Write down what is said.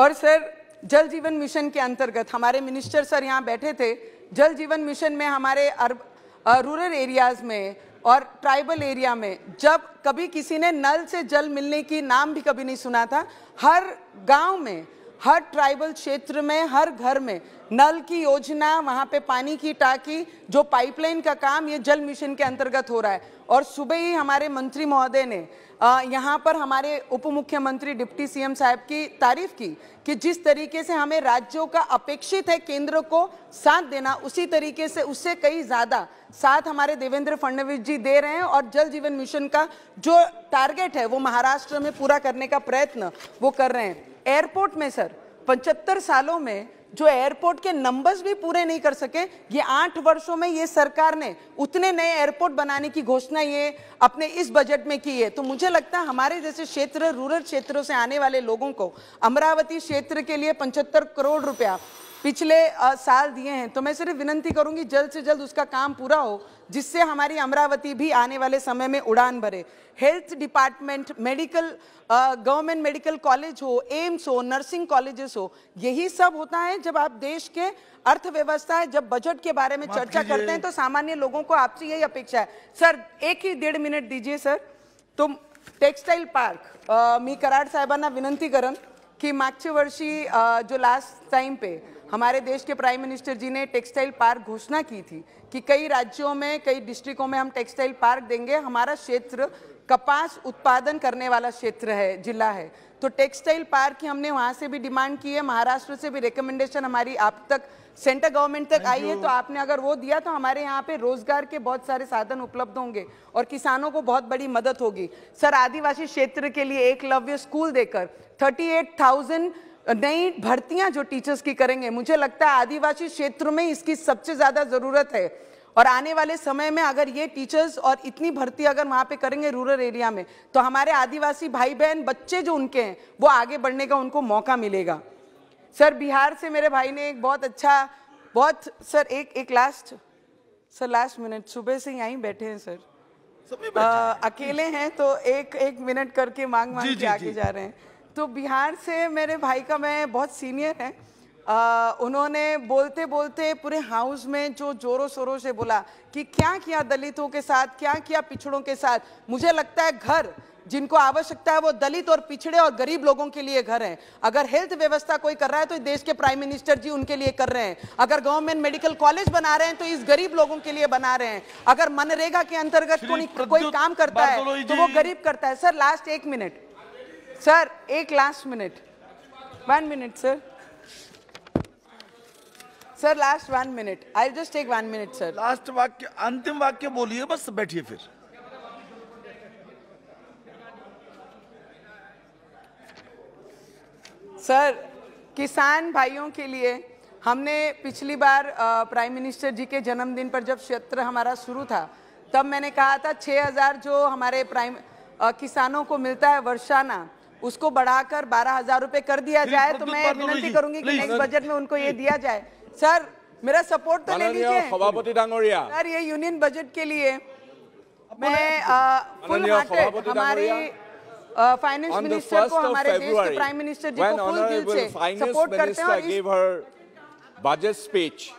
और सर जल जीवन मिशन के अंतर्गत हमारे मिनिस्टर सर यहाँ बैठे थे जल जीवन मिशन में हमारे अर्ब रूरल एरियाज़ में और ट्राइबल एरिया में जब कभी किसी ने नल से जल मिलने की नाम भी कभी नहीं सुना था हर गांव में हर ट्राइबल क्षेत्र में हर घर में नल की योजना वहाँ पे पानी की टाकी जो पाइपलाइन का काम ये जल मिशन के अंतर्गत हो रहा है और सुबह ही हमारे मंत्री महोदय ने यहाँ पर हमारे उप मुख्यमंत्री डिप्टी सीएम साहब की तारीफ की कि जिस तरीके से हमें राज्यों का अपेक्षित है केंद्र को साथ देना उसी तरीके से उससे कई ज़्यादा साथ हमारे देवेंद्र फडणवीस जी दे रहे हैं और जल जीवन मिशन का जो टारगेट है वो महाराष्ट्र में पूरा करने का प्रयत्न वो कर रहे हैं एयरपोर्ट में सर पचहत्तर सालों में जो एयरपोर्ट के नंबर्स भी पूरे नहीं कर सके ये आठ वर्षों में ये सरकार ने उतने नए एयरपोर्ट बनाने की घोषणा ये अपने इस बजट में की है तो मुझे लगता है हमारे जैसे क्षेत्र रूरल क्षेत्रों से आने वाले लोगों को अमरावती क्षेत्र के लिए पचहत्तर करोड़ रुपया पिछले साल दिए हैं तो मैं सिर्फ विनती करूंगी जल्द से जल्द उसका काम पूरा हो जिससे हमारी अमरावती भी आने वाले समय में उड़ान भरे health department medical government medical college हो एम्स हो नर्सिंग कॉलेजेस हो यही सब होता है जब आप देश के अर्थव्यवस्था जब बजट के बारे में चर्चा करते हैं तो सामान्य लोगों को आपसे यही अपेक्षा है सर एक ही डेढ़ मिनट दीजिए सर तो टेक्सटाइल पार्क मी कराड साहेबांना विनंती करन कि मागचे वर्षी जो लास्ट टाइम पे हमारे देश के प्राइम मिनिस्टर जी ने टेक्सटाइल पार्क घोषणा की थी कि कई राज्यों में कई डिस्ट्रिक्टों में हम टेक्सटाइल पार्क देंगे हमारा क्षेत्र कपास उत्पादन करने वाला क्षेत्र है जिला है तो टेक्सटाइल पार्क की हमने वहाँ से भी डिमांड की है महाराष्ट्र से भी रिकमेंडेशन हमारी आप तक सेंटर गवर्नमेंट तक आई है तो आपने अगर वो दिया तो हमारे यहाँ पे रोजगार के बहुत सारे साधन उपलब्ध होंगे और किसानों को बहुत बड़ी मदद होगी सर आदिवासी क्षेत्र के लिए एक लव्य स्कूल देकर थर्टी एट थाउजेंड नई भर्तियां जो टीचर्स की करेंगे मुझे लगता है आदिवासी क्षेत्र में इसकी सबसे ज्यादा जरूरत है और आने वाले समय में अगर ये टीचर्स और इतनी भर्ती अगर वहाँ पे करेंगे रूरल एरिया में तो हमारे आदिवासी भाई बहन बच्चे जो उनके हैं वो आगे बढ़ने का उनको मौका मिलेगा सर बिहार से मेरे भाई ने एक बहुत अच्छा बहुत सर एक एक लास्ट सर लास्ट मिनट सुबह से यहीं बैठे हैं सर आ, अकेले हैं तो एक एक मिनट करके मांग मांग के आगे जा रहे हैं तो बिहार से मेरे भाई का मैं बहुत सीनियर है आ, उन्होंने बोलते बोलते पूरे हाउस में जो जोरों शोरों से बोला कि क्या किया दलितों के साथ क्या किया पिछड़ों के साथ मुझे लगता है घर जिनको आवश्यकता है वो दलित और पिछड़े और गरीब लोगों के लिए घर हैं अगर हेल्थ व्यवस्था कोई कर रहा है तो देश के प्राइम मिनिस्टर जी उनके लिए कर रहे हैं अगर गवर्नमेंट मेडिकल कॉलेज बना रहे हैं तो इस गरीब लोगों के लिए बना रहे हैं अगर मनरेगा के अंतर्गत कोई काम करता है तो वो गरीब करता है सर लास्ट एक मिनट सर एक last minute one minute sir sir last one minute I just take one minute sir last वाक्य अंतिम वाक्य बोलिए बस बैठिए फिर सर किसान भाइयों के लिए हमने पिछली बार प्राइम मिनिस्टर जी के जन्मदिन पर जब क्षेत्र हमारा शुरू था तब मैंने कहा था 6000 जो हमारे प्राइम किसानों को मिलता है वर्षाना उसको बढ़ाकर बारह हजार रुपए कर दिया जाए तो मैं विनती करूंगी कि नेक्स्ट बजट में उनको ये दिया जाए सर मेरा सपोर्ट तो ले लीजिए सभापति डांगोरिया सर ये यूनियन बजट के लिए मैं फुल हार्टेड हमारी फाइनेंस मिनिस्टर को हमारे देश के प्राइम मिनिस्टर जी को फुल दिल से सपोर्ट करते हैं और बजट स्पीच